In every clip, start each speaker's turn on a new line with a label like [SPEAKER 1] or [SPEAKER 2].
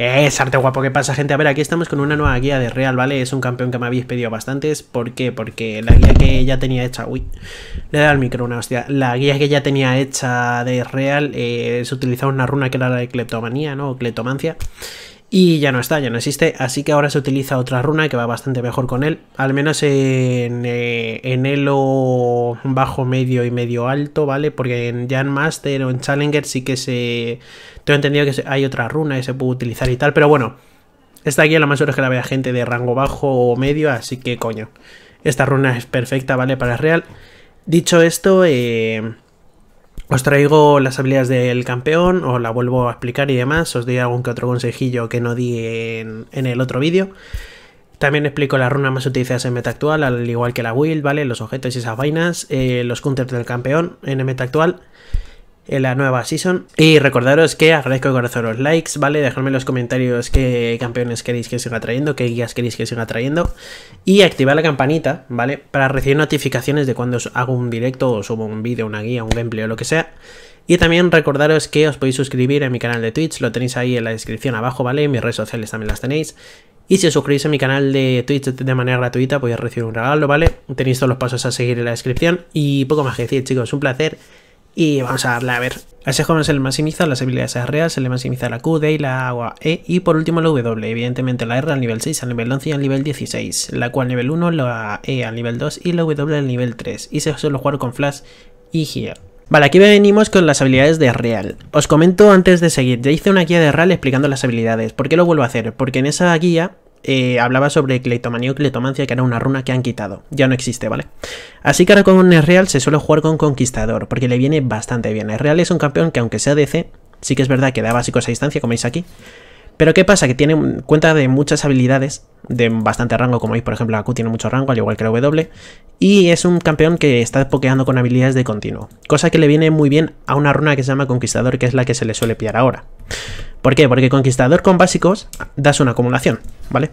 [SPEAKER 1] Eh, es arte guapo, ¿qué pasa gente? A ver, aquí estamos con una nueva guía de Real, ¿vale? Es un campeón que me habéis pedido bastantes, ¿por qué? Porque la guía que ya tenía hecha, uy, le dado el micro una hostia, la guía que ya tenía hecha de Real eh, se utilizaba una runa que era la de cleptomanía, ¿no? O cleptomancia, y ya no está, ya no existe, así que ahora se utiliza otra runa que va bastante mejor con él, al menos en, eh, en Elo bajo medio y medio alto, ¿vale? Porque en Jan Master o en Challenger sí que se... Tengo entendido que hay otra runa y se puede utilizar y tal, pero bueno, esta aquí la más mejor es que la vea gente de rango bajo o medio, así que coño, esta runa es perfecta, ¿vale? Para el Real. Dicho esto, eh os traigo las habilidades del campeón, os la vuelvo a explicar y demás, os doy algún que otro consejillo que no di en, el otro vídeo. También explico las runas más utilizadas en meta actual, al igual que la build, ¿vale? Los objetos y esas vainas, eh, los counters del campeón en meta actual en la nueva season. Y recordaros que agradezco de corazón los likes, ¿vale? Dejadme en los comentarios qué campeones queréis que siga trayendo, qué guías queréis que siga trayendo. Y activar la campanita, ¿vale? Para recibir notificaciones de cuando os hago un directo o subo un vídeo, una guía, un gameplay o lo que sea. Y también recordaros que os podéis suscribir a mi canal de Twitch, lo tenéis ahí en la descripción abajo, ¿vale? Mis redes sociales también las tenéis. Y si os suscribís a mi canal de Twitch de manera gratuita, podéis recibir un regalo, ¿vale? Tenéis todos los pasos a seguir en la descripción. Y poco más que decir, chicos, un placer y vamos a darle a ver. A ese joven se le maximiza las habilidades Real se le maximiza la Q, D y la agua E y por último la W, evidentemente la R al nivel 6, al nivel 11 y al nivel 16, la Q al nivel 1, la E al nivel 2 y la W al nivel 3 y se suele jugar con Flash y Gear. Vale, aquí venimos con las habilidades de Real. Os comento antes de seguir, ya hice una guía de Real explicando las habilidades. ¿Por qué lo vuelvo a hacer? Porque en esa guía eh, hablaba sobre Cleitomania o Cleitomancia, que era una runa que han quitado. Ya no existe, ¿vale? Así que ahora con Real se suele jugar con Conquistador, porque le viene bastante bien. Real es un campeón que, aunque sea DC, sí que es verdad que da básicos a distancia, como veis aquí, pero ¿qué pasa? Que tiene cuenta de muchas habilidades, de bastante rango, como veis, por ejemplo, La Q tiene mucho rango, al igual que la W, y es un campeón que está pokeando con habilidades de continuo, cosa que le viene muy bien a una runa que se llama Conquistador, que es la que se le suele pillar ahora. ¿Por qué? Porque Conquistador con básicos das una acumulación, ¿vale?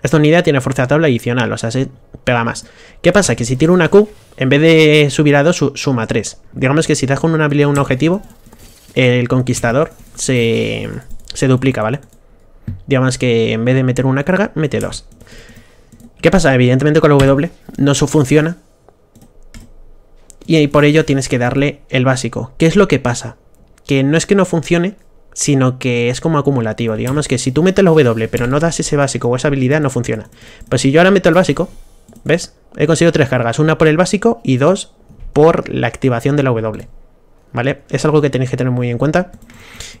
[SPEAKER 1] Esta unidad tiene fuerza de tabla adicional, o sea, se pega más. ¿Qué pasa? Que si tiro una Q, en vez de subir a 2, suma 3. Digamos que si das con una habilidad un objetivo, el conquistador se se duplica, ¿vale? Digamos que en vez de meter una carga, mete dos. ¿Qué pasa? Evidentemente con la W no su funciona. Y por ello tienes que darle el básico. ¿Qué es lo que pasa? Que no es que no funcione, sino que es como acumulativo. Digamos que si tú metes la W pero no das ese básico o esa habilidad, no funciona. Pues si yo ahora meto el básico, ¿ves? He conseguido tres cargas. Una por el básico y dos por la activación de la W. ¿Vale? Es algo que tenéis que tener muy en cuenta.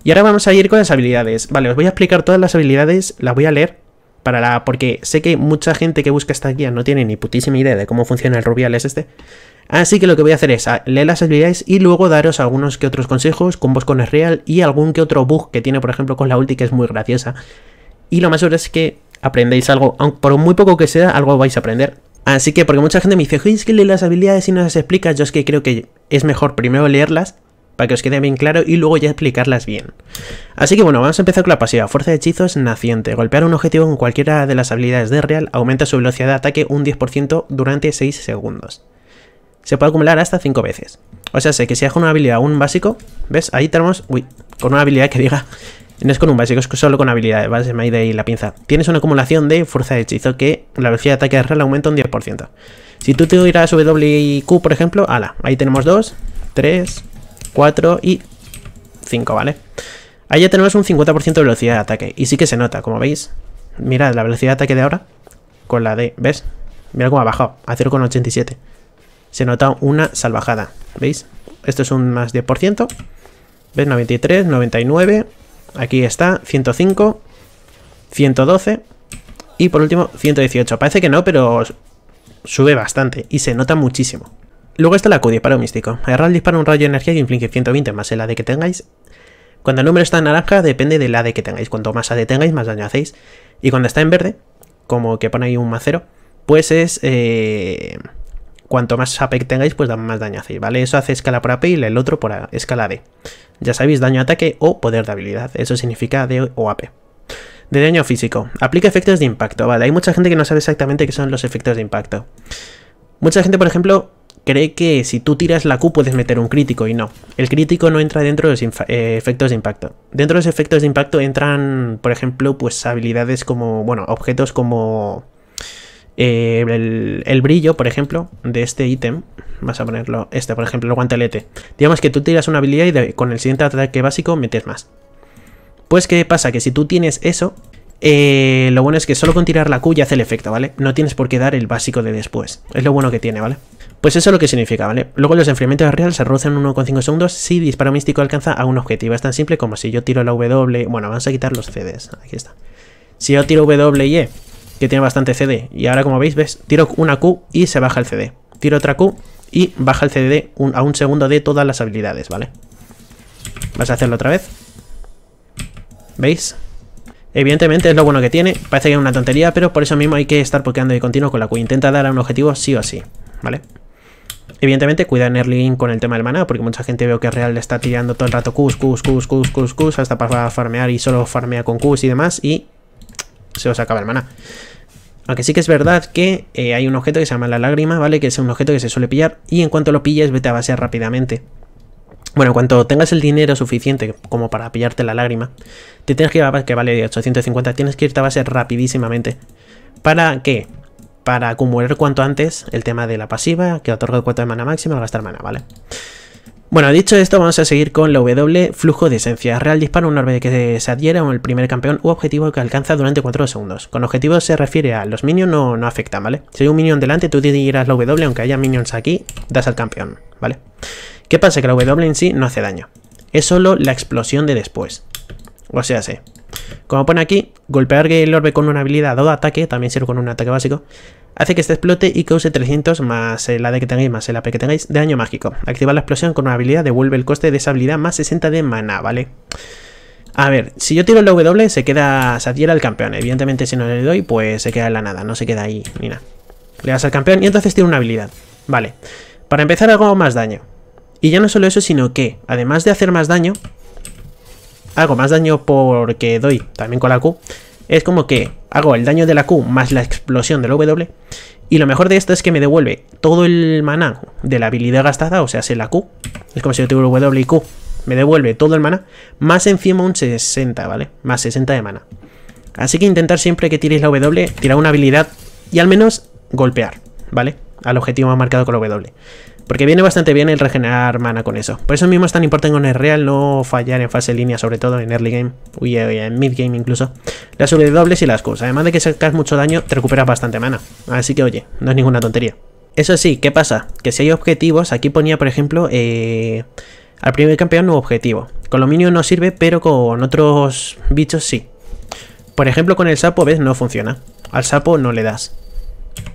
[SPEAKER 1] Y ahora vamos a ir con las habilidades. Vale, os voy a explicar todas las habilidades, las voy a leer para la, porque sé que mucha gente que busca esta guía no tiene ni putísima idea de cómo funciona el Rubiales este. Así que lo que voy a hacer es ah, leer las habilidades y luego daros algunos que otros consejos, combos con el real y algún que otro bug que tiene, por ejemplo, con la ulti que es muy graciosa. Y lo más seguro es que aprendéis algo, aunque por muy poco que sea, algo vais a aprender. Así que, porque mucha gente me dice, es que lee las habilidades y no las explicas, yo es que creo que es mejor primero leerlas para que os quede bien claro y luego ya explicarlas bien. Así que bueno, vamos a empezar con la pasiva. Fuerza de hechizos naciente. Golpear un objetivo con cualquiera de las habilidades de Real aumenta su velocidad de ataque un 10% durante 6 segundos. Se puede acumular hasta 5 veces. O sea, sé que si hago una habilidad un básico, ¿ves? Ahí tenemos... Uy, con una habilidad que diga... No es con un básico, es solo con habilidades, de Se me la pinza. Tienes una acumulación de fuerza de hechizo que la velocidad de ataque de Real aumenta un 10%. Si tú te irás y WQ, por ejemplo, ala, ahí tenemos 2, 3, 4 y 5, ¿vale? Ahí ya tenemos un 50% de velocidad de ataque. Y sí que se nota, como veis. Mirad, la velocidad de ataque de ahora con la de... ¿Ves? Mira cómo ha bajado, a 0,87. Se nota una salvajada, ¿veis? Esto es un más 10%. ¿Ves? 93, 99. Aquí está, 105, 112. Y por último, 118. Parece que no, pero sube bastante y se nota muchísimo. Luego está la Q, disparo místico. dispara un rayo de energía que inflige 120 más el AD que tengáis. Cuando el número está en naranja depende del AD que tengáis. Cuanto más AD tengáis, más daño hacéis. Y cuando está en verde, como que pone ahí un cero, pues es... Eh, cuanto más AP tengáis, pues más daño hacéis, ¿vale? Eso hace escala por AP y el otro por escala D. Ya sabéis, daño ataque o poder de habilidad. Eso significa AD o AP. De daño físico. Aplica efectos de impacto, ¿vale? Hay mucha gente que no sabe exactamente qué son los efectos de impacto. Mucha gente, por ejemplo, cree que si tú tiras la Q puedes meter un crítico y no. El crítico no entra dentro de los eh, efectos de impacto. Dentro de los efectos de impacto entran, por ejemplo, pues habilidades como, bueno, objetos como eh, el, brillo, por ejemplo, de este ítem. Vas a ponerlo, este, por ejemplo, el guantelete. Digamos que tú tiras una habilidad y con el siguiente ataque básico metes más. Pues, ¿qué pasa? Que si tú tienes eso, eh, lo bueno es que solo con tirar la Q ya hace el efecto, ¿vale? No tienes por qué dar el básico de después. Es lo bueno que tiene, ¿vale? Pues eso es lo que significa, ¿vale? Luego los enfriamientos reales se reducen en 1,5 segundos si disparo místico alcanza a un objetivo. Es tan simple como si yo tiro la W... Bueno, vamos a quitar los CDs. Aquí está. Si yo tiro W E, que tiene bastante CD, y ahora como veis, ves, tiro una Q y se baja el CD. Tiro otra Q y baja el CD a un segundo de todas las habilidades, ¿vale? Vas a hacerlo otra vez. ¿Veis? Evidentemente es lo bueno que tiene, parece que es una tontería, pero por eso mismo hay que estar pokeando de continuo con la Q. Intenta dar a un objetivo sí o sí, ¿vale? Evidentemente, Early Erling con el tema del maná, porque mucha gente veo que Real le está tirando todo el rato Qs, Qs, Qs, Qs, Qs, hasta para farmear y solo farmea con Qs y demás, y se os acaba el maná. Aunque sí que es verdad que eh, hay un objeto que se llama la lágrima, ¿vale? Que es un objeto que se suele pillar y en cuanto lo pilles vete a base rápidamente. Bueno, en cuanto tengas el dinero suficiente como para pillarte la lágrima, te tienes que ir a base que vale 850, tienes que irte a base rapidísimamente. ¿Para qué? para acumular cuanto antes el tema de la pasiva, que otorga cuatro de mana máxima al gastar mana, ¿vale? Bueno, dicho esto, vamos a seguir con la W, flujo de esencia. Real dispara un orbe que se adhiera a el primer campeón u objetivo que alcanza durante 4 segundos. Con objetivo se refiere a los minions, no, no afectan, ¿vale? Si hay un minion delante, tú dirás la W, aunque haya minions aquí, das al campeón, ¿vale? ¿Qué pasa? Que la W en sí no hace daño. Es solo la explosión de después. O sea, sí. Como pone aquí, golpear el orbe con una habilidad o ataque, también sirve con un ataque básico, hace que este explote y cause 300 más el AD que tengáis más el AP que tengáis de daño mágico. Activar la explosión con una habilidad devuelve el coste de esa habilidad más 60 de maná, ¿vale? A ver, si yo tiro el W se queda, se adhiera al campeón. Evidentemente si no le doy, pues se queda en la nada, no se queda ahí ni nada. Le das al campeón y entonces tiene una habilidad. Vale, para empezar hago más daño. Y ya no solo eso, sino que, además de hacer más daño, hago más daño porque doy también con la Q. Es como que hago el daño de la Q más la explosión de la W. Y lo mejor de esto es que me devuelve todo el mana de la habilidad gastada, o sea, es la Q. Es como si yo tuviera W y Q. Me devuelve todo el mana. más encima un 60, ¿vale? Más 60 de mana. Así que intentar siempre que tiréis la W, tirar una habilidad y al menos golpear, ¿vale? Al objetivo más marcado con la W. Porque viene bastante bien el regenerar mana con eso. Por eso mismo es tan importante con el real no fallar en fase línea, sobre todo en early game. Uy, eh, en mid game incluso. Las W y las Qs. Además de que sacas mucho daño, te recuperas bastante mana. Así que oye, no es ninguna tontería. Eso sí, ¿qué pasa? Que si hay objetivos, aquí ponía por ejemplo... Eh, al primer campeón nuevo objetivo. Con lo no sirve, pero con otros bichos sí. Por ejemplo, con el sapo, ¿ves? No funciona. Al sapo no le das.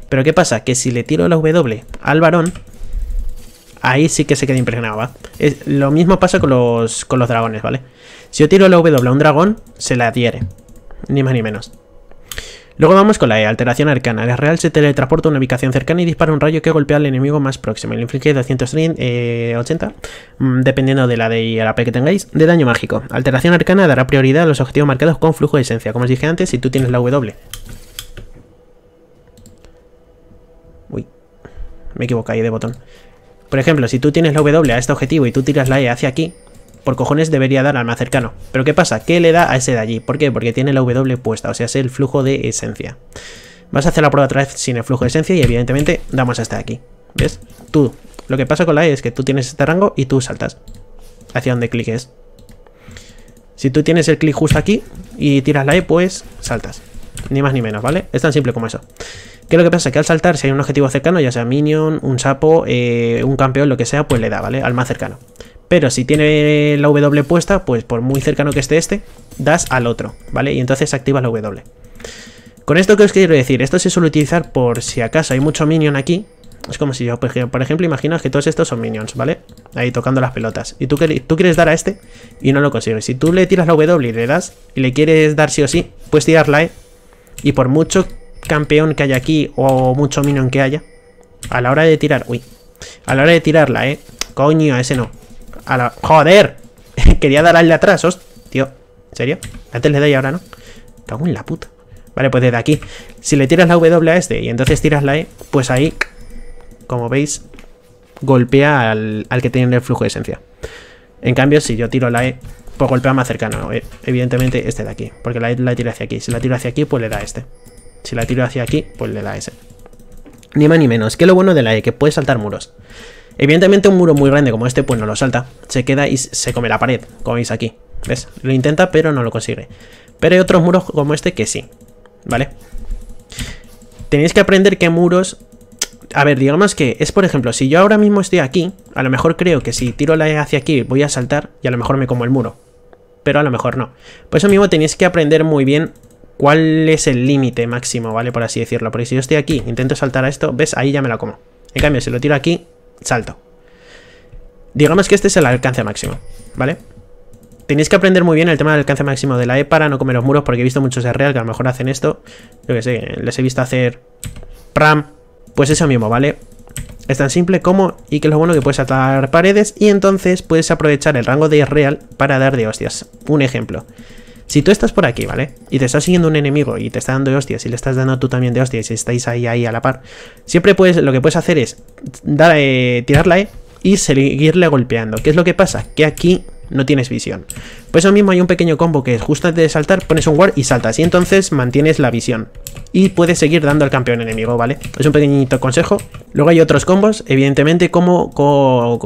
[SPEAKER 1] Pero ¿qué pasa? Que si le tiro la W al varón, Ahí sí que se queda impregnado, ¿va? lo mismo pasa con los, con los dragones, ¿vale? Si yo tiro la W a un dragón, se la adhiere. Ni más ni menos. Luego vamos con la E, alteración arcana. la real se teletransporta a una ubicación cercana y dispara un rayo que golpea al enemigo más próximo. Le inflige 280, dependiendo de la de y la AP que tengáis, de daño mágico. Alteración arcana dará prioridad a los objetivos marcados con flujo de esencia. Como os dije antes, si tú tienes la W. Uy, me equivoqué ahí de botón. Por ejemplo, si tú tienes la W a este objetivo y tú tiras la E hacia aquí, por cojones debería dar al más cercano. Pero ¿qué pasa? ¿Qué le da a ese de allí? ¿Por qué? Porque tiene la W puesta, o sea, es el flujo de esencia. Vas a hacer la prueba otra vez sin el flujo de esencia y evidentemente damos a de aquí. ¿Ves? Tú. Lo que pasa con la E es que tú tienes este rango y tú saltas. Hacia donde cliques. Si tú tienes el clic justo aquí y tiras la E, pues saltas. Ni más ni menos, ¿vale? Es tan simple como eso. ¿Qué es lo que pasa? Que al saltar, si hay un objetivo cercano, ya sea minion, un sapo, eh, un campeón, lo que sea, pues le da, ¿vale? Al más cercano. Pero si tiene la W puesta, pues por muy cercano que esté este, das al otro, ¿vale? Y entonces activas la W. Con esto ¿qué os quiero decir, esto se suele utilizar por si acaso hay mucho minion aquí. Es como si yo, pues, por ejemplo, imaginas que todos estos son minions, ¿vale? Ahí tocando las pelotas. Y tú, tú quieres dar a este y no lo consigues. Si tú le tiras la W y le das y le quieres dar sí o sí, puedes tirarla, ¿eh? Y por mucho campeón que haya aquí o mucho minion que haya, a la hora de tirar... Uy, a la hora de tirarla, ¿eh? Coño, a ese no. A la... ¡Joder! Quería darle atrás, Tío, ¿En serio? Antes le doy ahora, ¿no? Cago en la puta. Vale, pues desde aquí. Si le tiras la W a este y entonces tiras la E, pues ahí, como veis, golpea al, al que tiene el flujo de esencia. En cambio, si yo tiro la E, pues golpea más cercano. Eh, evidentemente este de aquí. Porque la E la tira hacia aquí. Si la tiro hacia aquí, pues le da a este. Si la tiro hacia aquí, pues le da ese. Ni más ni menos. Que lo bueno de la E, que puede saltar muros. Evidentemente un muro muy grande como este, pues no lo salta. Se queda y se come la pared, como veis aquí. ¿Ves? Lo intenta, pero no lo consigue. Pero hay otros muros como este que sí. ¿Vale? Tenéis que aprender qué muros... A ver, digamos que es, por ejemplo, si yo ahora mismo estoy aquí, a lo mejor creo que si tiro la E hacia aquí voy a saltar y a lo mejor me como el muro. Pero a lo mejor no. Por eso mismo tenéis que aprender muy bien ¿Cuál es el límite máximo, ¿vale? Por así decirlo. Porque si yo estoy aquí, intento saltar a esto, ¿ves? Ahí ya me la como. En cambio, si lo tiro aquí, salto. Digamos que este es el alcance máximo, ¿vale? Tenéis que aprender muy bien el tema del alcance máximo de la E para no comer los muros, porque he visto muchos de real que a lo mejor hacen esto. Yo que sé, les he visto hacer pram. Pues eso mismo, ¿vale? Es tan simple como, y que es lo bueno que puedes atar paredes, y entonces puedes aprovechar el rango de real para dar de hostias. Un ejemplo. Si tú estás por aquí, ¿vale? Y te estás siguiendo un enemigo y te está dando de hostias y le estás dando tú también de hostias y estáis ahí, ahí a la par, siempre puedes, lo que puedes hacer es dar, eh, tirar la E y seguirle golpeando. ¿Qué es lo que pasa? Que aquí no tienes visión. Pues eso mismo hay un pequeño combo que es justo antes de saltar, pones un guard y saltas. Y entonces mantienes la visión. Y puedes seguir dando al campeón enemigo, ¿vale? Es un pequeñito consejo. Luego hay otros combos, evidentemente, como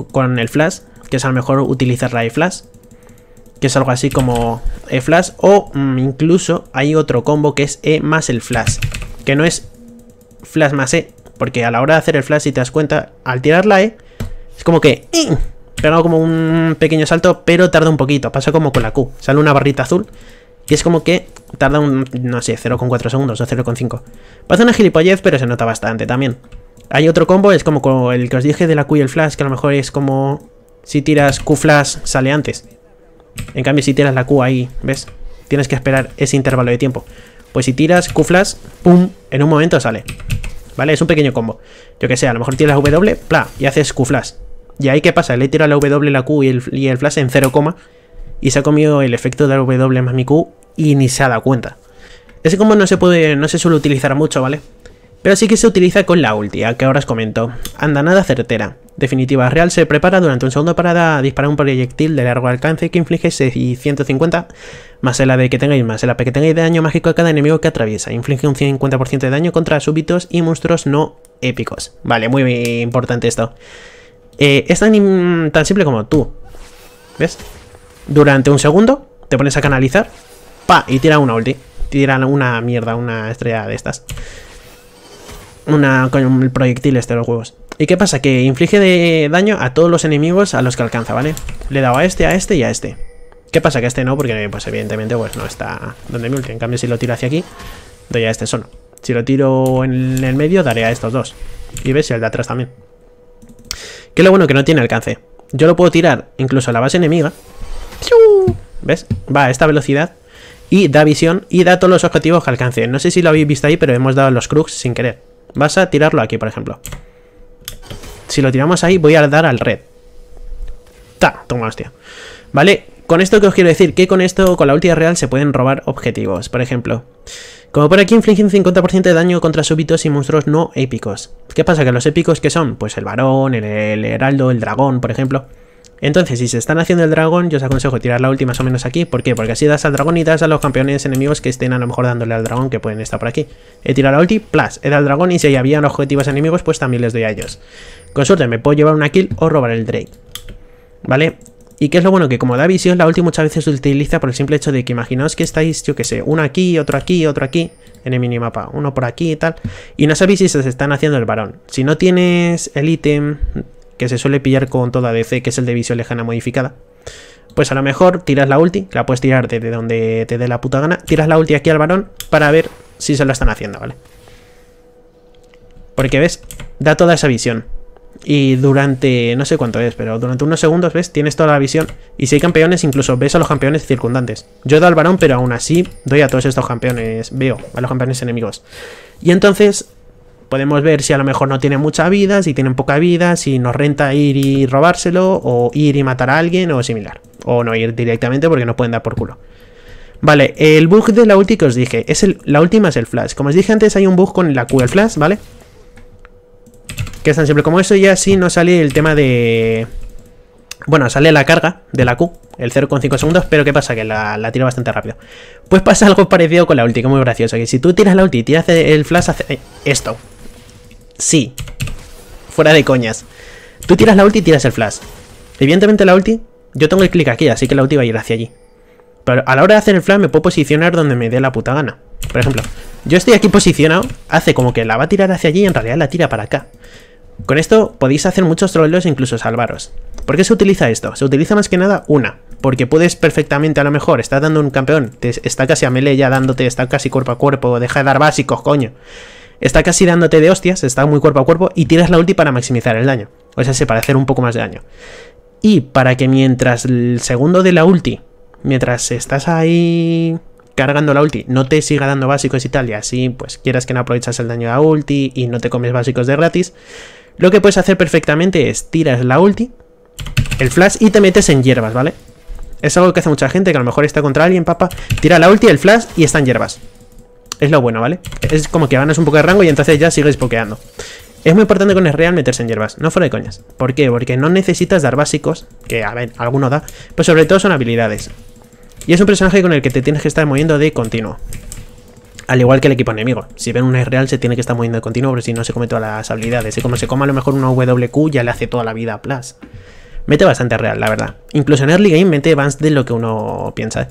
[SPEAKER 1] con el flash, que es a lo mejor utilizar la E flash que es algo así como E flash o mm, incluso hay otro combo que es E más el flash, que no es flash más E, porque a la hora de hacer el flash si te das cuenta, al tirar la E es como que pero como un pequeño salto, pero tarda un poquito, pasa como con la Q, sale una barrita azul y es como que tarda un, no sé, 0,4 segundos o 0,5. pasa una gilipollez, pero se nota bastante también. Hay otro combo, es como el que os dije de la Q y el Flash, que a lo mejor es como si tiras Q Flash sale antes. En cambio, si tiras la Q ahí, ¿ves? Tienes que esperar ese intervalo de tiempo. Pues si tiras Q flash, ¡pum! En un momento sale. ¿Vale? Es un pequeño combo. Yo que sé, a lo mejor tiras W, ¡pla! Y haces Q flash. Y ahí, ¿qué pasa? Le he tirado la W, la Q y el, y el flash en 0, y se ha comido el efecto de la W más mi Q y ni se ha dado cuenta. Ese combo no se puede, no se suele utilizar mucho, ¿vale? pero sí que se utiliza con la ulti, que ahora os comento. Andanada certera. Definitiva, Real se prepara durante un segundo para disparar un proyectil de largo alcance que inflige 650 más el de que tengáis, más el de que tengáis daño mágico a cada enemigo que atraviesa. Inflige un 50% de daño contra súbitos y monstruos no épicos. Vale, muy importante esto. Eh, es tan, tan simple como tú. ¿Ves? Durante un segundo te pones a canalizar. Pa, y tira una ulti. Tira una mierda, una estrella de estas una, con el proyectil este de los huevos. ¿Y qué pasa? Que inflige de daño a todos los enemigos a los que alcanza, ¿vale? Le he dado a este, a este y a este. ¿Qué pasa? Que a este no, porque pues evidentemente pues no está donde me ulti. En cambio si lo tiro hacia aquí, doy a este solo. Si lo tiro en el medio, daré a estos dos. Y ves, y el de atrás también. Que lo bueno que no tiene alcance. Yo lo puedo tirar incluso a la base enemiga. ¿Ves? Va a esta velocidad y da visión y da todos los objetivos que alcance. No sé si lo habéis visto ahí, pero hemos dado los crux sin querer. Vas a tirarlo aquí, por ejemplo. Si lo tiramos ahí, voy a dar al red. ¡Ta! Toma hostia. ¿Vale? Con esto que os quiero decir, que con esto, con la última real, se pueden robar objetivos. Por ejemplo, como por aquí infligen 50% de daño contra súbitos y monstruos no épicos. ¿Qué pasa? Que los épicos que son, pues el varón, el heraldo, el dragón, por ejemplo, entonces, si se están haciendo el dragón, yo os aconsejo tirar la última más o menos aquí. ¿Por qué? Porque así das al dragón y das a los campeones enemigos que estén a lo mejor dándole al dragón, que pueden estar por aquí. He tirado la ulti, plus, he dado al dragón y si había objetivos enemigos, pues también les doy a ellos. Con suerte me puedo llevar una kill o robar el Drake. ¿Vale? Y qué es lo bueno, que como da visión, la ulti muchas veces se utiliza por el simple hecho de que imaginaos que estáis, yo qué sé, uno aquí, otro aquí, otro aquí, en el minimapa, uno por aquí y tal, y no sabéis si se están haciendo el varón. Si no tienes el ítem que se suele pillar con toda DC, que es el de visión lejana modificada, pues a lo mejor tiras la ulti, la puedes tirar de donde te dé la puta gana, tiras la ulti aquí al varón para ver si se lo están haciendo, ¿vale? Porque ves, da toda esa visión. Y durante, no sé cuánto es, pero durante unos segundos, ¿ves? Tienes toda la visión. Y si hay campeones, incluso ves a los campeones circundantes. Yo doy al varón, pero aún así doy a todos estos campeones, veo a los campeones enemigos. Y entonces podemos ver si a lo mejor no tienen mucha vida, si tienen poca vida, si nos renta ir y robárselo, o ir y matar a alguien, o similar. O no ir directamente porque nos pueden dar por culo. Vale, el bug de la ulti que os dije, es la última es el flash. Como os dije antes, hay un bug con la Q el flash, ¿vale? Que es tan simple como eso y así no sale el tema de... Bueno, sale la carga de la Q, el 0,5 segundos, pero ¿qué pasa? Que la, la tira bastante rápido. Pues pasa algo parecido con la ulti, que es muy gracioso, que si tú tiras la ulti y tiras el flash, hace esto, Sí. Fuera de coñas. Tú tiras la ulti y tiras el flash. Evidentemente la ulti... Yo tengo el click aquí, así que la ulti va a ir hacia allí. Pero a la hora de hacer el flash me puedo posicionar donde me dé la puta gana. Por ejemplo, yo estoy aquí posicionado, hace como que la va a tirar hacia allí y en realidad la tira para acá. Con esto podéis hacer muchos trollos e incluso salvaros. ¿Por qué se utiliza esto? Se utiliza más que nada una, porque puedes perfectamente a lo mejor, está dando un campeón, está casi a melee ya dándote, está casi cuerpo a cuerpo, deja de dar básicos, coño. Está casi dándote de hostias, está muy cuerpo a cuerpo y tiras la ulti para maximizar el daño. O sea, sí, para hacer un poco más de daño. Y para que mientras el segundo de la ulti, mientras estás ahí cargando la ulti, no te siga dando básicos y tal, y así pues quieras que no aprovechas el daño de la ulti y no te comes básicos de gratis, lo que puedes hacer perfectamente es tiras la ulti, el flash y te metes en hierbas, ¿vale? Es algo que hace mucha gente, que a lo mejor está contra alguien, papá, tira la ulti, el flash y está en hierbas. Es lo bueno, ¿vale? Es como que ganas un poco de rango y entonces ya sigues pokeando. Es muy importante con el real meterse en hierbas, no fuera de coñas. ¿Por qué? Porque no necesitas dar básicos, que a ver, alguno da, pues sobre todo son habilidades. Y es un personaje con el que te tienes que estar moviendo de continuo. Al igual que el equipo enemigo. Si ven un real se tiene que estar moviendo de continuo, porque si no se come todas las habilidades. Y como se coma a lo mejor una WQ ya le hace toda la vida a Plus. Mete bastante real, la verdad. Incluso en early game mete más de lo que uno piensa. ¿eh?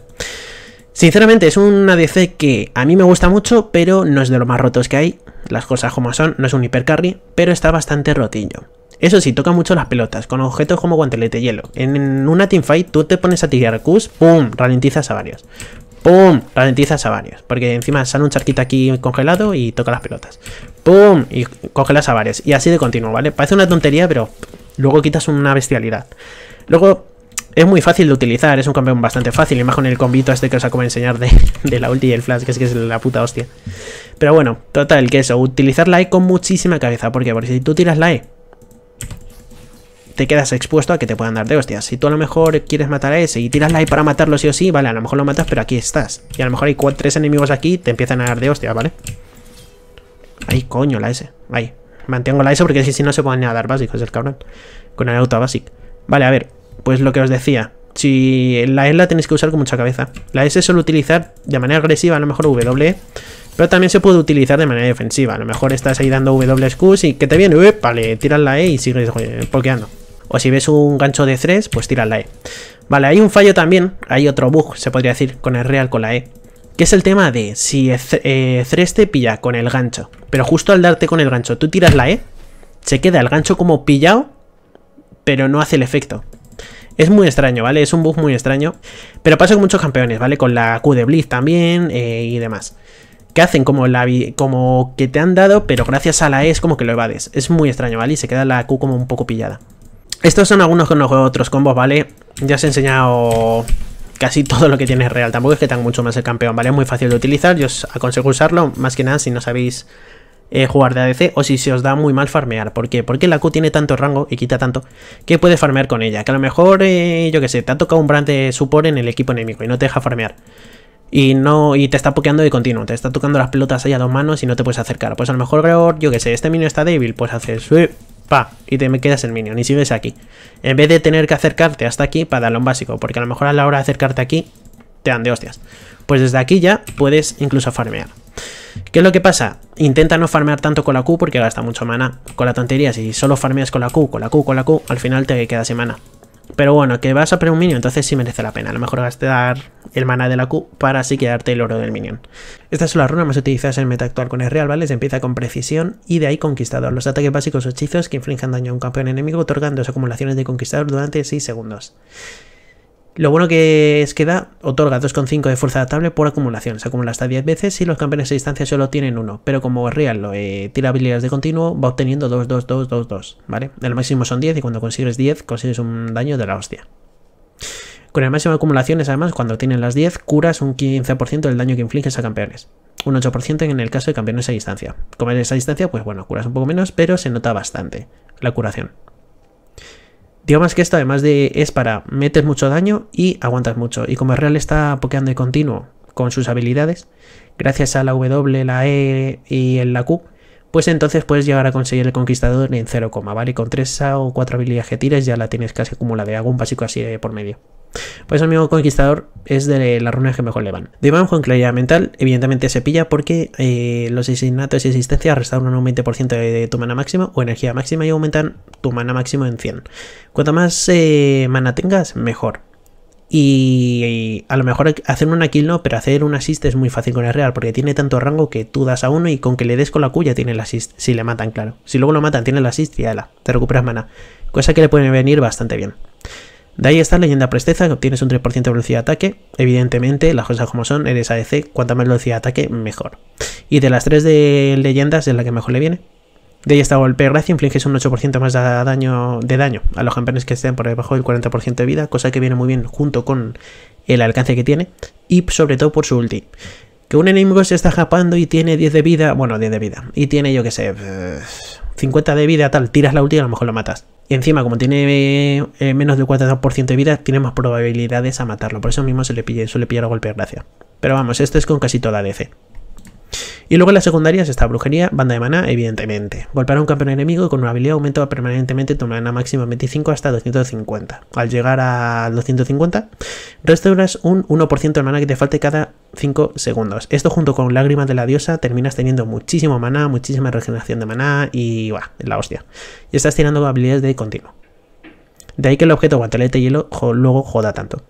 [SPEAKER 1] Sinceramente es un ADC que a mí me gusta mucho, pero no es de los más rotos que hay. Las cosas como son, no es un hipercarry, pero está bastante rotillo. Eso sí, toca mucho las pelotas, con objetos como guantelete hielo. En una teamfight tú te pones a tirar Qs, ¡pum! Ralentizas a varios. ¡Pum! Ralentizas a varios. Porque encima sale un charquito aquí congelado y toca las pelotas. ¡Pum! Y congelas a varios. Y así de continuo, ¿vale? Parece una tontería, pero luego quitas una bestialidad. Luego es muy fácil de utilizar, es un campeón bastante fácil, imagino el combito este que os acabo de enseñar de, la ulti y el flash, que es que es la puta hostia. Pero bueno, total, que eso, utilizar la E con muchísima cabeza, ¿por qué? Porque si tú tiras la E, te quedas expuesto a que te puedan dar de hostias. Si tú a lo mejor quieres matar a ese y tiras la E para matarlo sí o sí, vale, a lo mejor lo matas, pero aquí estás. Y a lo mejor hay cuatro, tres enemigos aquí te empiezan a dar de hostias, ¿vale? Ahí, coño, la S. Ahí. Mantengo la S porque si no se pueden a dar básicos, el cabrón. Con el auto básico Vale, a ver. Pues lo que os decía, si la E la tenéis que usar con mucha cabeza. La S suele utilizar de manera agresiva, a lo mejor W, pero también se puede utilizar de manera defensiva. A lo mejor estás ahí dando W y que te viene, ¡epa! vale, tiras la E y sigues eh, pokeando. O si ves un gancho de 3, pues tiras la E. Vale, hay un fallo también, hay otro bug, se podría decir, con el real con la E. Que es el tema de si 3 eh, te pilla con el gancho, pero justo al darte con el gancho tú tiras la E, se queda el gancho como pillado, pero no hace el efecto. Es muy extraño, ¿vale? Es un bug muy extraño. Pero pasa con muchos campeones, ¿vale? Con la Q de Blitz también eh, y demás. Que hacen como, la, como que te han dado, pero gracias a la E es como que lo evades. Es muy extraño, ¿vale? Y se queda la Q como un poco pillada. Estos son algunos con los otros combos, ¿vale? Ya os he enseñado casi todo lo que tiene real. Tampoco es que tenga mucho más el campeón, ¿vale? Es muy fácil de utilizar. Yo os aconsejo usarlo, más que nada si no sabéis eh, jugar de ADC o si se os da muy mal farmear. ¿Por qué? Porque la Q tiene tanto rango y quita tanto que puedes farmear con ella. Que a lo mejor, eh, yo que sé, te ha tocado un brand de support en el equipo enemigo y no te deja farmear. Y no y te está pokeando de continuo, te está tocando las pelotas ahí a dos manos y no te puedes acercar. Pues a lo mejor, yo que sé, este minion está débil, pues haces... Eh, pa, y te quedas el minion y sigues aquí. En vez de tener que acercarte hasta aquí para darle un básico, porque a lo mejor a la hora de acercarte aquí te dan de hostias. Pues desde aquí ya puedes incluso farmear. ¿Qué es lo que pasa? Intenta no farmear tanto con la Q porque gasta mucho mana. Con la tontería, si solo farmeas con la Q, con la Q, con la Q, al final te quedas sin mana. Pero bueno, que vas a un minion, entonces sí merece la pena. A lo mejor gastar el mana de la Q para así quedarte el oro del minion. Esta es la runa más utilizada en el meta actual con el real, ¿vale? Se empieza con precisión y de ahí conquistador. Los ataques básicos o hechizos que infligen daño a un campeón enemigo otorgan dos acumulaciones de conquistador durante 6 segundos. Lo bueno que es que da, otorga 2,5 de fuerza adaptable por acumulación. Se acumula hasta 10 veces y los campeones a distancia solo tienen uno. Pero como Real lo eh, tira habilidades de continuo, va obteniendo 2, 2, 2, 2, 2. ¿Vale? El máximo son 10 y cuando consigues 10 consigues un daño de la hostia. Con el máximo de acumulaciones, además, cuando tienen las 10, curas un 15% del daño que infliges a campeones. Un 8% en el caso de campeones a distancia. Como eres esa distancia, pues bueno, curas un poco menos, pero se nota bastante la curación más que esto además de es para metes mucho daño y aguantas mucho. Y como Real está pokeando de continuo con sus habilidades, gracias a la W, la E y la Q, pues entonces puedes llegar a conseguir el conquistador en 0, ¿vale? Con 3 o 4 habilidades que tires ya la tienes casi acumulada de un básico así eh, por medio. Pues el amigo conquistador es de las runas que mejor le van. debajo con claridad mental, evidentemente se pilla porque eh, los asesinatos y existencia restauran un 20% de, tu mana máxima o energía máxima y aumentan tu mana máximo en 100. Cuanto más eh, mana tengas, mejor. Y, a lo mejor hacer una kill no, pero hacer un assist es muy fácil con el real, porque tiene tanto rango que tú das a uno y con que le des con la cuya tiene el assist, si le matan, claro. Si luego lo matan, tiene el assist y ala, te recuperas mana. Cosa que le puede venir bastante bien. De ahí está leyenda presteza, que obtienes un 3% de velocidad de ataque. Evidentemente, las cosas como son, eres ADC, cuanta más velocidad de ataque, mejor. Y de las tres de leyendas es la que mejor le viene. De ahí está golpe de gracia, infliges un 8% más de daño, de daño a los campeones que estén por debajo del 40% de vida, cosa que viene muy bien junto con el alcance que tiene y sobre todo por su ulti. Que un enemigo se está japando y tiene 10 de vida, bueno, 10 de vida, y tiene, yo que sé, 50 eh, de vida, tal, tiras la ulti y a lo mejor lo matas. Y encima, como tiene eh, menos del 40% de vida, tiene más probabilidades a matarlo. Por eso mismo se le suele pillar a golpe de gracia. Pero vamos, esto es con casi toda DC. Y luego en secundaria secundarias esta brujería, banda de mana evidentemente. Golpear a un campeón enemigo con una habilidad aumenta permanentemente tu mana máxima 25 hasta 250. Al llegar a 250, restauras un 1% de mana que te falte cada 5 segundos. Esto junto con lágrimas de la diosa terminas teniendo muchísimo maná, muchísima regeneración de maná y va, la hostia. Y estás tirando habilidades de continuo. De ahí que el objeto guantelete hielo luego joda tanto.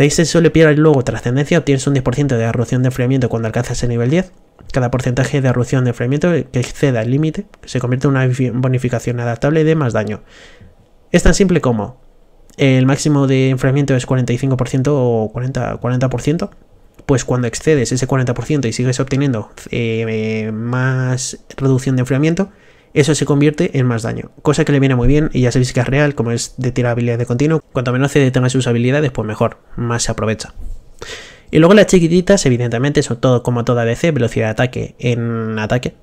[SPEAKER 1] De ahí se suele el luego trascendencia, obtienes un 10% de reducción de enfriamiento cuando alcanzas el nivel 10. Cada porcentaje de reducción de enfriamiento que exceda el límite se convierte en una bonificación adaptable de más daño. Es tan simple como el máximo de enfriamiento es 45% o 40%, pues cuando excedes ese 40% y sigues obteniendo eh, eh, más reducción de enfriamiento, eso se convierte en más daño, cosa que le viene muy bien y ya sabéis que es real, como es de tirabilidad de continuo, cuanto menos se detenga sus habilidades, pues mejor, más se aprovecha. Y luego las chiquititas, evidentemente, son todo como toda DC, velocidad de ataque en ataque,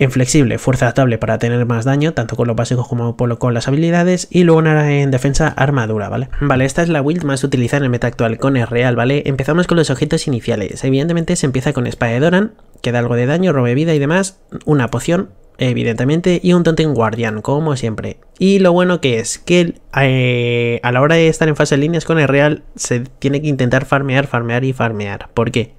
[SPEAKER 1] en flexible, fuerza adaptable para tener más daño, tanto con los básicos como con las habilidades, y luego en defensa armadura, ¿vale? Vale, esta es la build más utilizada en el meta actual con el real, ¿vale? Empezamos con los objetos iniciales, evidentemente se empieza con espada de Doran, que da algo de daño, robe vida y demás, una poción, evidentemente, y un en Guardian, como siempre. Y lo bueno que es que eh, a la hora de estar en fase de líneas con el Real se tiene que intentar farmear, farmear y farmear. ¿Por qué?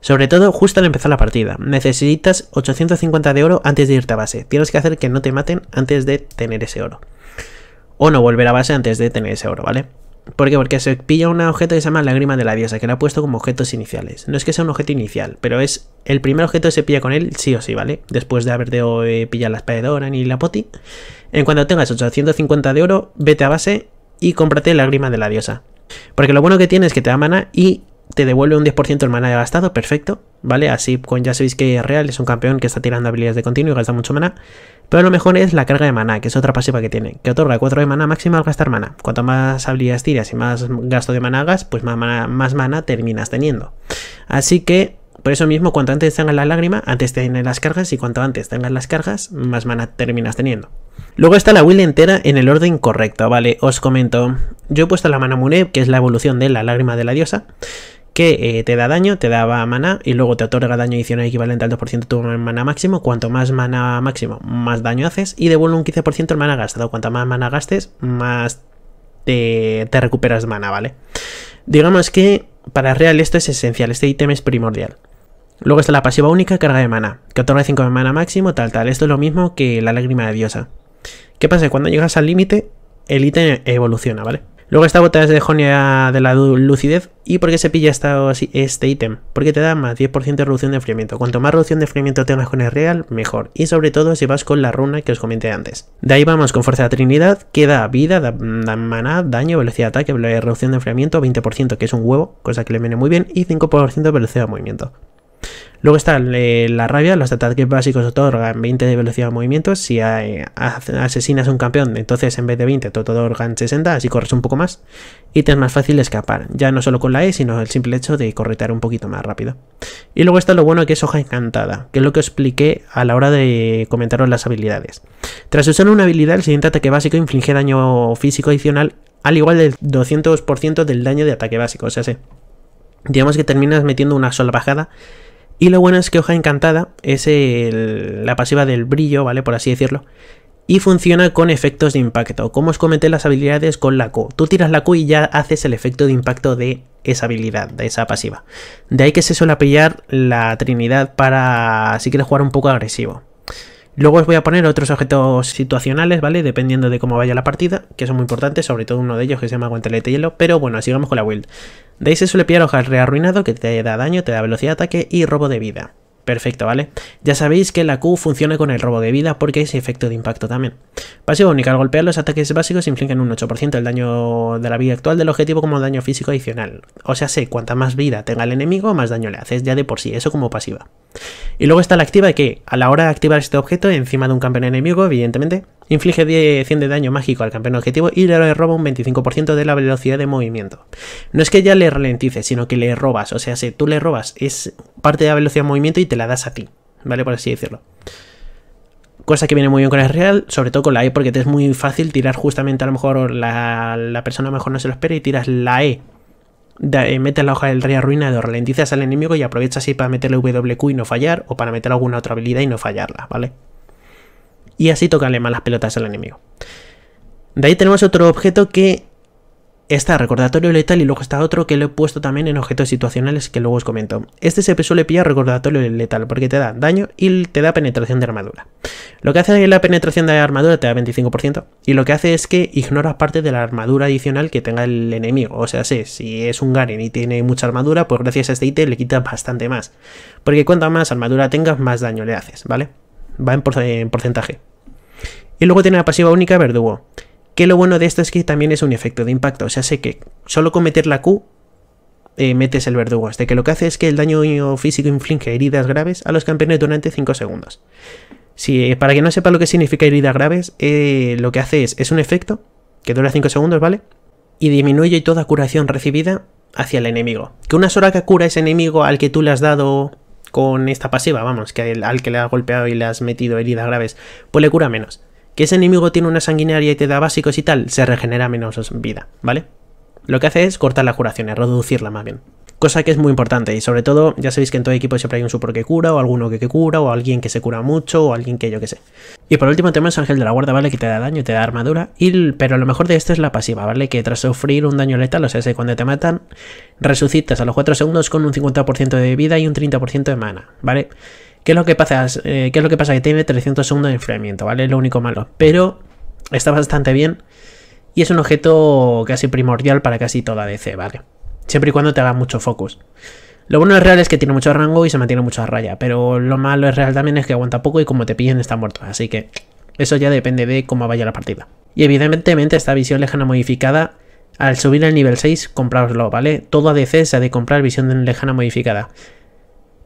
[SPEAKER 1] Sobre todo justo al empezar la partida. Necesitas 850 de oro antes de irte a base. Tienes que hacer que no te maten antes de tener ese oro. O no volver a base antes de tener ese oro, ¿vale? ¿Por qué? Porque se pilla un objeto que se llama Lágrima de la Diosa, que la ha puesto como objetos iniciales. No es que sea un objeto inicial, pero es el primer objeto que se pilla con él, sí o sí, ¿vale? Después de haber de eh, la espada de y la poti. En cuanto tengas 850 de oro, vete a base y cómprate Lágrima de la Diosa. Porque lo bueno que tiene es que te da mana y te devuelve un 10% el maná gastado, perfecto, ¿vale? Así con ya sabéis que Real es un campeón que está tirando habilidades de continuo y gasta mucho maná. Pero lo mejor es la carga de maná, que es otra pasiva que tiene, que otorga 4 de maná máxima al gastar maná. Cuanto más habilidades tiras y más gasto de maná hagas, pues más maná, más terminas teniendo. Así que, por eso mismo, cuanto antes tengas la lágrima, antes tengas las cargas y cuanto antes tengas las cargas, más maná terminas teniendo. Luego está la build entera en el orden correcto, ¿vale? Os comento, yo he puesto la mana mune, que es la evolución de la lágrima de la diosa que eh, te da daño, te daba mana, y luego te otorga daño adicional equivalente al 2% de tu mana máximo. Cuanto más mana máximo, más daño haces y devuelve un 15% el mana gastado. Cuanto más mana gastes, más te, te recuperas mana, ¿vale? Digamos que para real esto es esencial, este ítem es primordial. Luego está la pasiva única carga de mana, que otorga 5 de mana máximo, tal, tal. Esto es lo mismo que la lágrima de diosa. ¿Qué pasa? Cuando llegas al límite, el ítem evoluciona, ¿vale? Luego esta bota es de Jonia de la lucidez. ¿Y por qué se pilla este ítem? Porque te da más 10% de reducción de enfriamiento. Cuanto más reducción de enfriamiento tengas con el real, mejor. Y sobre todo si vas con la runa que os comenté antes. De ahí vamos con Fuerza de Trinidad, que da vida, da, maná, daño, velocidad de ataque, reducción de enfriamiento, 20% que es un huevo, cosa que le viene muy bien, y 5% de velocidad de movimiento. Luego está eh, la rabia, los ataques básicos otorgan 20 de velocidad de movimiento. Si eh, asesinas a un campeón, entonces en vez de 20 te otorgan 60, así corres un poco más y te es más fácil escapar, ya no solo con la E, sino el simple hecho de corretear un poquito más rápido. Y luego está lo bueno que es hoja encantada, que es lo que expliqué a la hora de comentaros las habilidades. Tras usar una habilidad, el siguiente ataque básico inflige daño físico adicional al igual del 200% del daño de ataque básico, o sea, digamos que terminas metiendo una sola bajada y lo bueno es que Hoja Encantada es la pasiva del brillo, ¿vale? Por así decirlo. Y funciona con efectos de impacto. Como os comenté las habilidades con la Q. Tú tiras la Q y ya haces el efecto de impacto de esa habilidad, de esa pasiva. De ahí que se suele pillar la Trinidad para si quieres jugar un poco agresivo. Luego os voy a poner otros objetos situacionales, ¿vale? Dependiendo de cómo vaya la partida, que son muy importantes, sobre todo uno de ellos que se llama guantelete hielo, pero bueno, sigamos vamos con la build se suele pillar hojas rearruinado que te da daño, te da velocidad de ataque y robo de vida. Perfecto, ¿vale? Ya sabéis que la Q funciona con el robo de vida porque es efecto de impacto también. Pasiva única, al golpear los ataques básicos infligen un 8% del daño de la vida actual del objetivo como daño físico adicional. O sea, sé, cuanta más vida tenga el enemigo, más daño le haces ya de por sí, eso como pasiva. Y luego está la activa que, a la hora de activar este objeto encima de un campeón enemigo, evidentemente, Inflige 100 de daño mágico al campeón objetivo y le roba un 25% de la velocidad de movimiento. No es que ya le ralentices, sino que le robas. O sea, si tú le robas, es parte de la velocidad de movimiento y te la das a ti. ¿Vale? Por así decirlo. Cosa que viene muy bien con el real, sobre todo con la E, porque te es muy fácil tirar justamente a lo mejor la, la persona mejor no se lo espera y tiras la E. Mete eh, metes la hoja del rey arruinado, ralentizas al enemigo y aprovechas así para meterle WQ y no fallar, o para meter alguna otra habilidad y no fallarla, ¿vale? y así tocarle más las pelotas al enemigo. De ahí tenemos otro objeto que está recordatorio letal y luego está otro que lo he puesto también en objetos situacionales que luego os comento. Este se suele pillar recordatorio letal porque te da daño y te da penetración de armadura. Lo que hace es la penetración de armadura te da 25% y lo que hace es que ignora parte de la armadura adicional que tenga el enemigo. O sea, si es un Garen y tiene mucha armadura, pues gracias a este ítem le quita bastante más. Porque cuanta más armadura tengas, más daño le haces, ¿vale? va en, porcentaje. Y luego tiene la pasiva única verdugo, que lo bueno de esto es que también es un efecto de impacto, o sea, sé que solo con meter la Q eh, metes el verdugo, hasta que lo que hace es que el daño físico inflige heridas graves a los campeones durante 5 segundos. Si, eh, para que no sepa lo que significa heridas graves, eh, lo que hace es, es un efecto que dura 5 segundos, ¿vale? Y disminuye toda curación recibida hacia el enemigo. Que una que cura ese enemigo al que tú le has dado con esta pasiva, vamos, que al, que le ha golpeado y le has metido heridas graves, pues le cura menos. Que ese enemigo tiene una sanguinaria y te da básicos y tal, se regenera menos vida, ¿vale? Lo que hace es cortar la curación, es reducirla más bien cosa que es muy importante y sobre todo ya sabéis que en todo equipo siempre hay un support que cura o alguno que, que cura o alguien que se cura mucho o alguien que yo que sé. Y por último tenemos Ángel de la Guarda, ¿vale? Que te da daño, te da armadura, y, pero lo mejor de este es la pasiva, ¿vale? Que tras sufrir un daño letal, o sea, ese cuando te matan, resucitas a los 4 segundos con un 50% de vida y un 30% de mana, ¿vale? ¿Qué es lo que pasa? Eh, ¿Qué es lo que pasa? Que tiene 300 segundos de enfriamiento, ¿vale? Es lo único malo, pero está bastante bien y es un objeto casi primordial para casi toda DC, ¿vale? Siempre y cuando te haga mucho focus. Lo bueno es Real es que tiene mucho rango y se mantiene mucho a raya, pero lo malo es Real también es que aguanta poco y como te pillen está muerto, así que eso ya depende de cómo vaya la partida. Y evidentemente esta visión lejana modificada, al subir al nivel 6, compraoslo, ¿vale? Todo ADC se ha de comprar visión lejana modificada.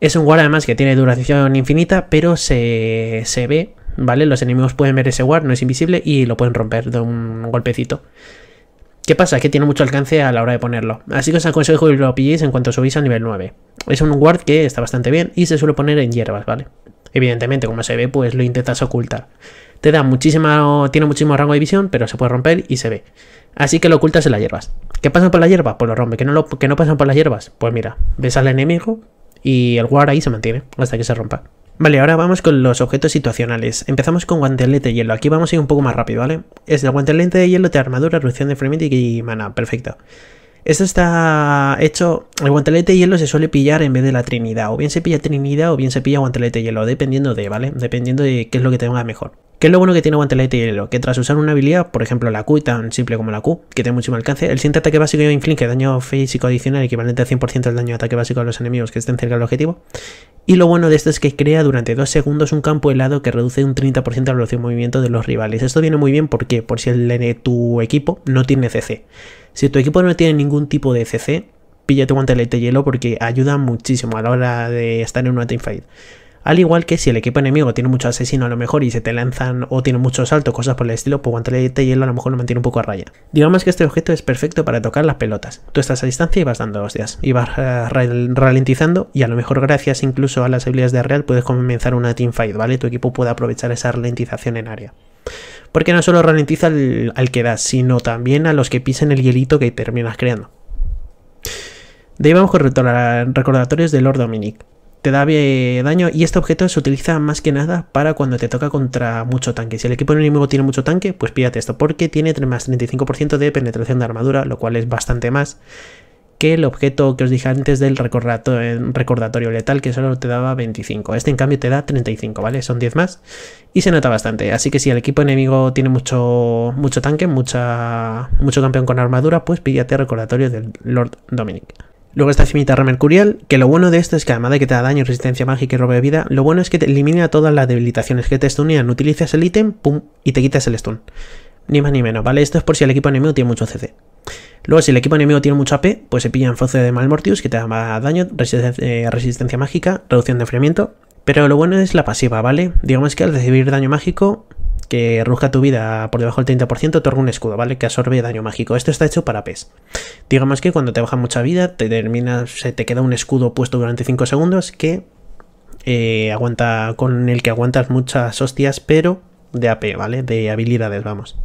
[SPEAKER 1] Es un guard además que tiene duración infinita, pero se, se ve, ¿vale? Los enemigos pueden ver ese guard, no es invisible y lo pueden romper de un golpecito. ¿Qué pasa? Que tiene mucho alcance a la hora de ponerlo. Así que os aconsejo que lo pilléis en cuanto subís a nivel 9. Es un ward que está bastante bien y se suele poner en hierbas, ¿vale? Evidentemente, como se ve, pues lo intentas ocultar. Te da muchísimo, tiene muchísimo rango de visión, pero se puede romper y se ve. Así que lo ocultas en las hierbas. ¿Qué pasa por la hierba? Pues lo rompe. ¿Qué no, lo, que no pasan por las hierbas? Pues mira, ves al enemigo y el ward ahí se mantiene hasta que se rompa. Vale, ahora vamos con los objetos situacionales. Empezamos con guantelete de hielo. Aquí vamos a ir un poco más rápido, ¿vale? Es el guantelete de hielo de armadura, reducción de frenética y mana. Perfecto. Esto está hecho... El guantelete de hielo se suele pillar en vez de la trinidad. O bien se pilla trinidad o bien se pilla guantelete de hielo. Dependiendo de, ¿vale? Dependiendo de qué es lo que tenga mejor. ¿Qué es lo bueno que tiene guantelete de hielo? Que tras usar una habilidad, por ejemplo la Q, tan simple como la Q, que tiene muchísimo alcance, el siguiente ataque básico inflige daño físico adicional equivalente al 100% del daño de ataque básico a los enemigos que estén cerca del objetivo. Y lo bueno de esto es que crea durante 2 segundos un campo helado que reduce un 30% la velocidad de movimiento de los rivales. Esto viene muy bien porque por si el, tu equipo no tiene CC. Si tu equipo no tiene ningún tipo de CC, pilla píllate guantelete de hielo porque ayuda muchísimo a la hora de estar en una teamfight. Al igual que si el equipo enemigo tiene mucho asesino a lo mejor y se te lanzan o tiene mucho salto, cosas por el estilo, pues guantelete hielo a lo mejor lo mantiene un poco a raya. Digamos que este objeto es perfecto para tocar las pelotas. Tú estás a distancia y vas dando hostias, y vas eh, ralentizando y a lo mejor gracias incluso a las habilidades de real puedes comenzar una teamfight, ¿vale? Tu equipo puede aprovechar esa ralentización en área porque no solo ralentiza al, que das, sino también a los que pisen el hielito que terminas creando. De ahí vamos con recordatorios de Lord Dominic te da daño y este objeto se utiliza más que nada para cuando te toca contra mucho tanque. Si el equipo enemigo tiene mucho tanque, pues pídate esto, porque tiene más 35% de penetración de armadura, lo cual es bastante más que el objeto que os dije antes del recordatorio letal, que solo te daba 25. Este, en cambio, te da 35, ¿vale? Son 10 más y se nota bastante. Así que si el equipo enemigo tiene mucho, mucho tanque, mucha, mucho campeón con armadura, pues pídate recordatorio del Lord Dominic. Luego está Cimitarra Mercurial, que lo bueno de esto es que además de que te da daño, resistencia mágica y robe de vida, lo bueno es que te elimina todas las debilitaciones que te estunían. Utilizas el ítem, pum, y te quitas el stun. Ni más ni menos, ¿vale? Esto es por si el equipo enemigo tiene mucho CC. Luego, si el equipo enemigo tiene mucho AP, pues se pilla en Foce de Malmortius, que te da más daño, eh, resistencia mágica, reducción de enfriamiento. Pero lo bueno es la pasiva, ¿vale? Digamos que al recibir daño mágico, que ruja tu vida por debajo del 30%, otorga un escudo, ¿vale? Que absorbe daño mágico. Esto está hecho para PES. Digamos que cuando te baja mucha vida, te termina, se te queda un escudo puesto durante 5 segundos que eh, aguanta con el que aguantas muchas hostias, pero de AP, ¿vale? De habilidades, vamos.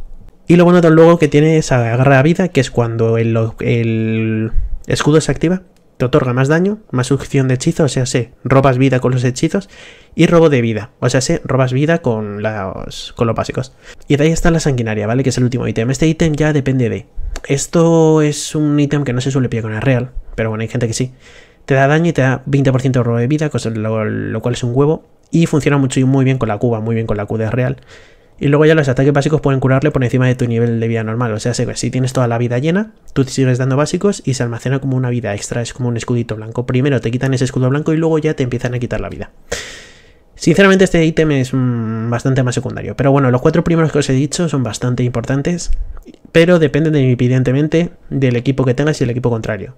[SPEAKER 1] Y lo bueno luego que tiene es agarra vida, que es cuando el, el escudo se activa, te otorga más daño, más succión de hechizo, o sea, sé, robas vida con los hechizos, y robo de vida, o sea, se robas vida con, los, con básicos. Y de ahí está la sanguinaria, ¿vale? Que es el último ítem. Este ítem ya depende de... Esto es un ítem que no se suele pillar con el real, pero bueno, hay gente que sí. Te da daño y te da 20% de robo de vida, lo, lo cual es un huevo, y funciona mucho y muy bien con la cuba, muy bien con la cuba de real. Y luego ya los ataques básicos pueden curarle por encima de tu nivel de vida normal. O sea, si tienes toda la vida llena, tú sigues dando básicos y se almacena como una vida extra. Es como un escudito blanco. Primero te quitan ese escudo blanco y luego ya te empiezan a quitar la vida. Sinceramente este ítem es mm, bastante más secundario. Pero bueno, los cuatro primeros que os he dicho son bastante importantes. Pero dependen evidentemente del equipo que tengas y el equipo contrario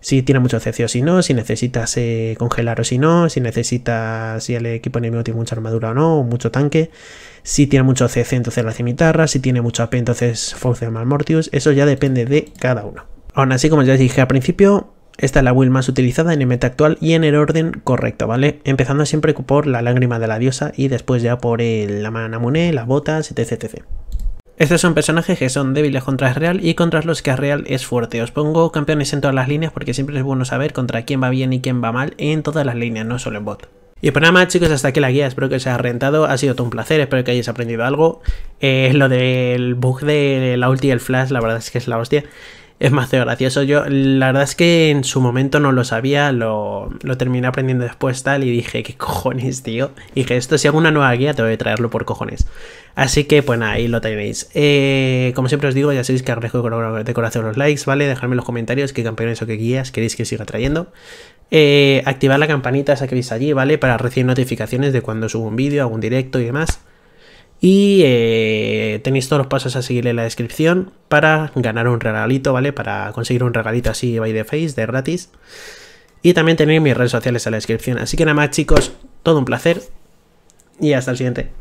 [SPEAKER 1] si tiene mucho cecio o si no, si necesitas eh, congelar o si no, si necesitas si el equipo enemigo tiene mucha armadura o no, o mucho tanque. Si tiene mucho CC, entonces la cimitarra. Si tiene mucho AP, entonces funciona Malmortius. Eso ya depende de cada uno. Aún así, como ya os dije al principio, esta es la build más utilizada en el meta actual y en el orden correcto, ¿vale? Empezando siempre por la lágrima de la diosa y después ya por el, la Manamune, las botas, etc, etc. Estos son personajes que son débiles contra Real y contra los que Real es fuerte. Os pongo campeones en todas las líneas porque siempre es bueno saber contra quién va bien y quién va mal en todas las líneas, no solo en bot. Y pues nada más chicos, hasta aquí la guía, espero que os haya rentado, ha sido todo un placer, espero que hayáis aprendido algo. Eh, lo del bug de la ulti y el flash, la verdad es que es la hostia. Es más gracioso, yo la verdad es que en su momento no lo sabía, lo, terminé aprendiendo después tal y dije, ¿qué cojones, tío? Y dije, esto si hago una nueva guía voy a traerlo por cojones. Así que pues ahí lo tenéis. Eh, como siempre os digo, ya sabéis que agradezco de corazón los likes, ¿vale? Dejadme en los comentarios qué campeones o qué guías queréis que siga trayendo. Eh, activar la campanita esa que veis allí, ¿vale? Para recibir notificaciones de cuando subo un vídeo, hago un directo y demás. Y eh, tenéis todos los pasos a seguir en la descripción para ganar un regalito, ¿vale? Para conseguir un regalito así by the face, de gratis. Y también tenéis mis redes sociales en la descripción. Así que nada más chicos, todo un placer y hasta el siguiente.